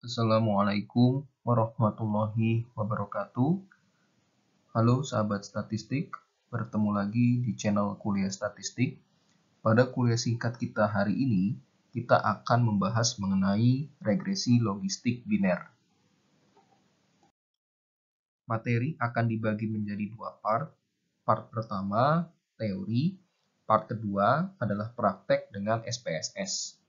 Assalamualaikum warahmatullahi wabarakatuh. Halo sahabat statistik, bertemu lagi di channel Kuliah Statistik. Pada kuliah singkat kita hari ini, kita akan membahas mengenai regresi logistik biner. Materi akan dibagi menjadi dua part. Part pertama, teori. Part kedua adalah praktek dengan SPSS.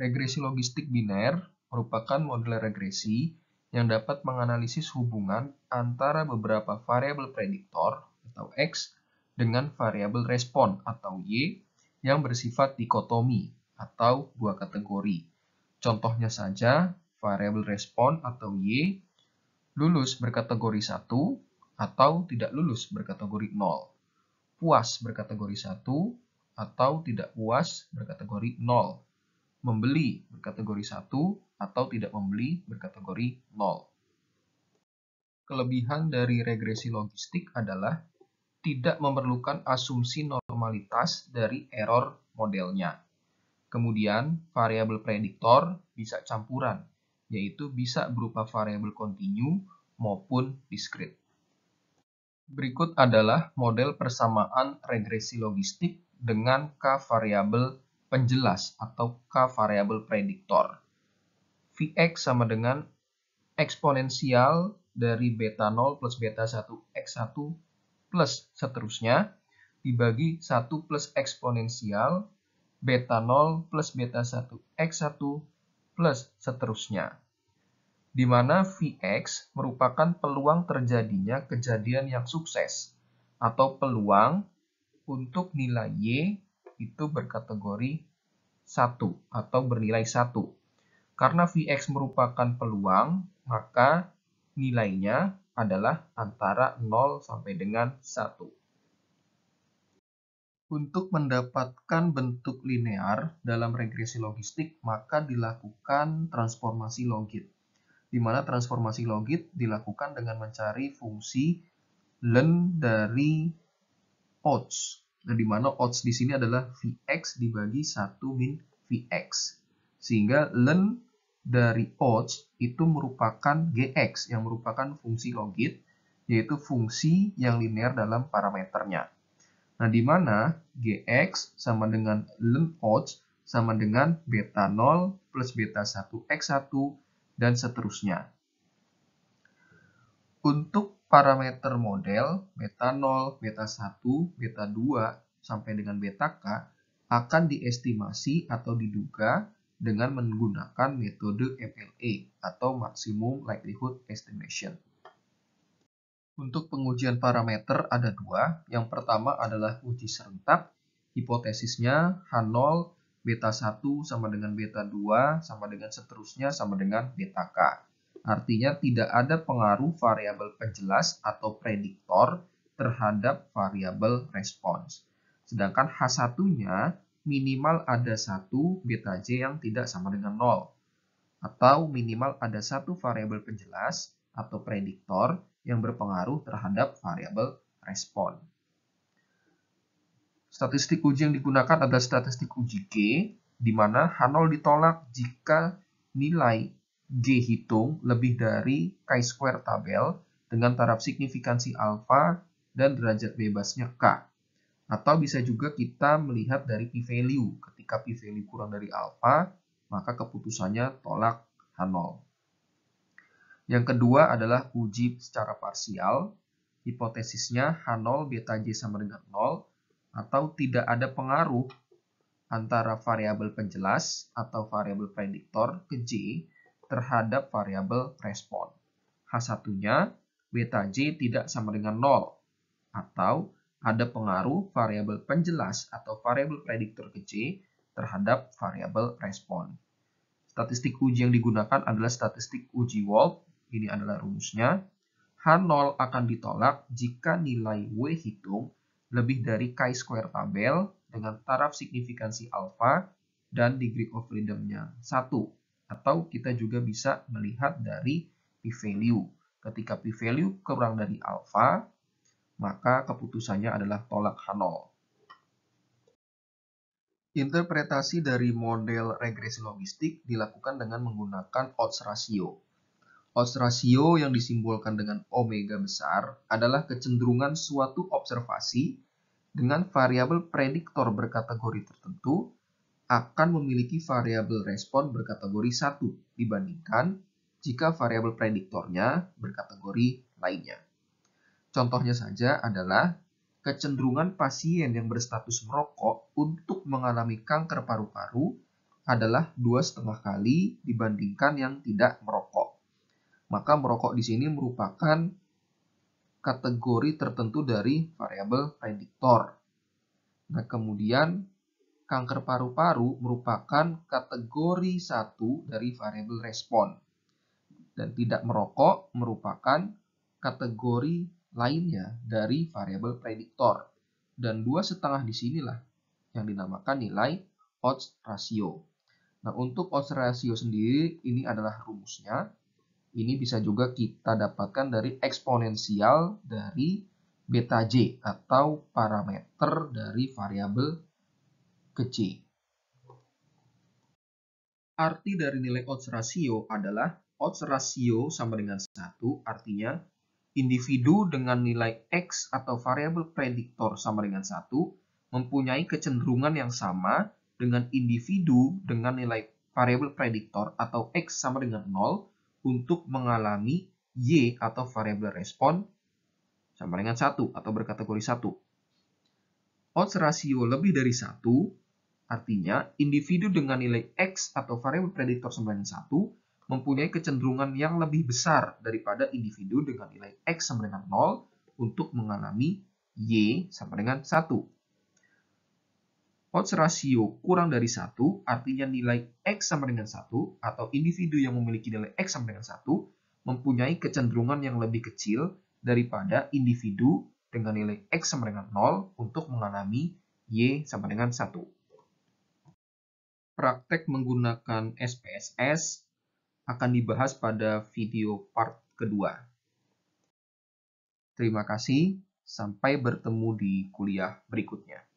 Regresi logistik biner merupakan model regresi yang dapat menganalisis hubungan antara beberapa variabel prediktor atau X dengan variabel respon atau Y yang bersifat dikotomi atau dua kategori. Contohnya saja, variabel respon atau Y lulus berkategori 1 atau tidak lulus berkategori 0. Puas berkategori 1 atau tidak puas berkategori 0 membeli berkategori 1 atau tidak membeli berkategori 0. Kelebihan dari regresi logistik adalah tidak memerlukan asumsi normalitas dari error modelnya. Kemudian, variabel prediktor bisa campuran, yaitu bisa berupa variabel kontinu maupun diskrit. Berikut adalah model persamaan regresi logistik dengan K variabel penjelas atau K variabel prediktor. Vx sama dengan eksponensial dari beta 0 plus beta 1 x1 plus seterusnya dibagi 1 plus eksponensial beta 0 plus beta 1 x1 plus seterusnya. Di mana Vx merupakan peluang terjadinya kejadian yang sukses atau peluang untuk nilai Y itu berkategori 1 atau bernilai 1. Karena Vx merupakan peluang, maka nilainya adalah antara 0 sampai dengan 1. Untuk mendapatkan bentuk linear dalam regresi logistik, maka dilakukan transformasi logit. Di mana transformasi logit dilakukan dengan mencari fungsi len dari odds. Nah, di mana odds di sini adalah Vx dibagi 1 min Vx. Sehingga len dari odds itu merupakan Gx yang merupakan fungsi logit, yaitu fungsi yang linear dalam parameternya. Nah, di mana Gx sama dengan len odds sama dengan beta 0 plus beta 1 X1 dan seterusnya. Untuk parameter model beta 0, beta 1, beta 2 sampai dengan beta k akan diestimasi atau diduga dengan menggunakan metode MLE atau Maximum Likelihood Estimation. Untuk pengujian parameter ada dua. Yang pertama adalah uji serentak. Hipotesisnya H0, beta 1 sama dengan beta 2 sama dengan seterusnya sama dengan beta K. Artinya tidak ada pengaruh variabel penjelas atau prediktor terhadap variabel respons. Sedangkan H1-nya minimal ada satu beta j yang tidak sama dengan 0. Atau minimal ada satu variabel penjelas atau prediktor yang berpengaruh terhadap variabel respon. Statistik uji yang digunakan adalah statistik uji G, di mana H0 ditolak jika nilai dihitung lebih dari chi-square tabel dengan taraf signifikansi alfa dan derajat bebasnya K. Atau bisa juga kita melihat dari p-value. Ketika p-value kurang dari alfa, maka keputusannya tolak H0. Yang kedua adalah uji secara parsial. Hipotesisnya H0 beta J sama dengan 0 atau tidak ada pengaruh antara variabel penjelas atau variabel prediktor ke J terhadap variabel respon. H1-nya, beta J tidak sama dengan 0, atau ada pengaruh variabel penjelas atau variabel prediktor ke c terhadap variabel respon. Statistik uji yang digunakan adalah statistik uji Wolf, ini adalah rumusnya. H0 akan ditolak jika nilai W hitung lebih dari chi-square tabel dengan taraf signifikansi alfa dan degree of freedom-nya 1 atau kita juga bisa melihat dari p-value. Ketika p-value kurang dari alfa, maka keputusannya adalah tolak H0. Interpretasi dari model regresi logistik dilakukan dengan menggunakan odds ratio. Odds ratio yang disimbolkan dengan omega besar adalah kecenderungan suatu observasi dengan variabel prediktor berkategori tertentu akan memiliki variabel respon berkategori satu dibandingkan jika variabel prediktornya berkategori lainnya. Contohnya saja adalah kecenderungan pasien yang berstatus merokok untuk mengalami kanker paru-paru adalah dua setengah kali dibandingkan yang tidak merokok. Maka merokok di sini merupakan kategori tertentu dari variabel prediktor. Nah, kemudian kanker paru-paru merupakan kategori satu dari variabel respon dan tidak merokok merupakan kategori lainnya dari variabel prediktor dan dua setengah di sinilah yang dinamakan nilai odds ratio. Nah untuk odds ratio sendiri ini adalah rumusnya. Ini bisa juga kita dapatkan dari eksponensial dari beta j atau parameter dari variabel kecil. Arti dari nilai odds ratio adalah odds ratio sama dengan 1, artinya individu dengan nilai X atau variabel prediktor sama dengan 1 mempunyai kecenderungan yang sama dengan individu dengan nilai variabel prediktor atau X sama dengan 0 untuk mengalami Y atau variabel respon sama dengan 1 atau berkategori 1. Odds ratio lebih dari 1 Artinya, individu dengan nilai X atau variabel prediktor 91 mempunyai kecenderungan yang lebih besar daripada individu dengan nilai X sama dengan 0 untuk mengalami Y sama dengan 1. Odds ratio kurang dari 1 artinya nilai X sama dengan 1 atau individu yang memiliki nilai X sama dengan 1 mempunyai kecenderungan yang lebih kecil daripada individu dengan nilai X sama dengan 0 untuk mengalami Y sama dengan 1 praktek menggunakan SPSS akan dibahas pada video part kedua. Terima kasih, sampai bertemu di kuliah berikutnya.